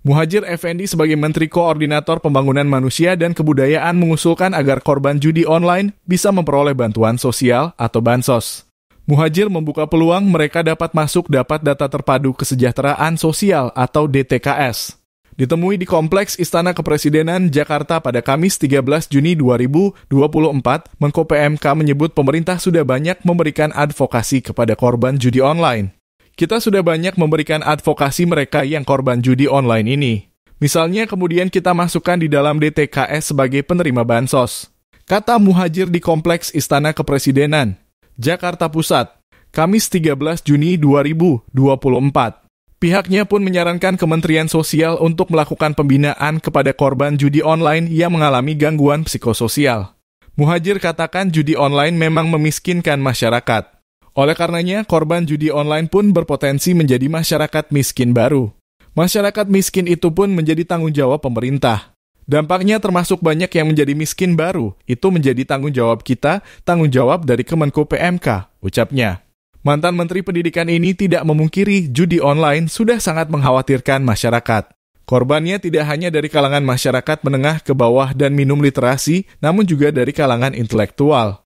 Muhajir Effendi sebagai Menteri Koordinator Pembangunan Manusia dan Kebudayaan mengusulkan agar korban judi online bisa memperoleh bantuan sosial atau bansos. Muhajir membuka peluang mereka dapat masuk dapat data terpadu kesejahteraan sosial atau DTKS. Ditemui di Kompleks Istana Kepresidenan Jakarta pada Kamis 13 Juni 2024, Menko PMK menyebut pemerintah sudah banyak memberikan advokasi kepada korban judi online. Kita sudah banyak memberikan advokasi mereka yang korban judi online ini. Misalnya kemudian kita masukkan di dalam DTKS sebagai penerima bansos. Kata Muhajir di Kompleks Istana Kepresidenan, Jakarta Pusat, Kamis 13 Juni 2024. Pihaknya pun menyarankan Kementerian Sosial untuk melakukan pembinaan kepada korban judi online yang mengalami gangguan psikososial. Muhajir katakan judi online memang memiskinkan masyarakat. Oleh karenanya, korban judi online pun berpotensi menjadi masyarakat miskin baru. Masyarakat miskin itu pun menjadi tanggung jawab pemerintah. Dampaknya termasuk banyak yang menjadi miskin baru. Itu menjadi tanggung jawab kita, tanggung jawab dari Kemenko PMK, ucapnya. Mantan Menteri Pendidikan ini tidak memungkiri judi online sudah sangat mengkhawatirkan masyarakat. Korbannya tidak hanya dari kalangan masyarakat menengah ke bawah dan minum literasi, namun juga dari kalangan intelektual.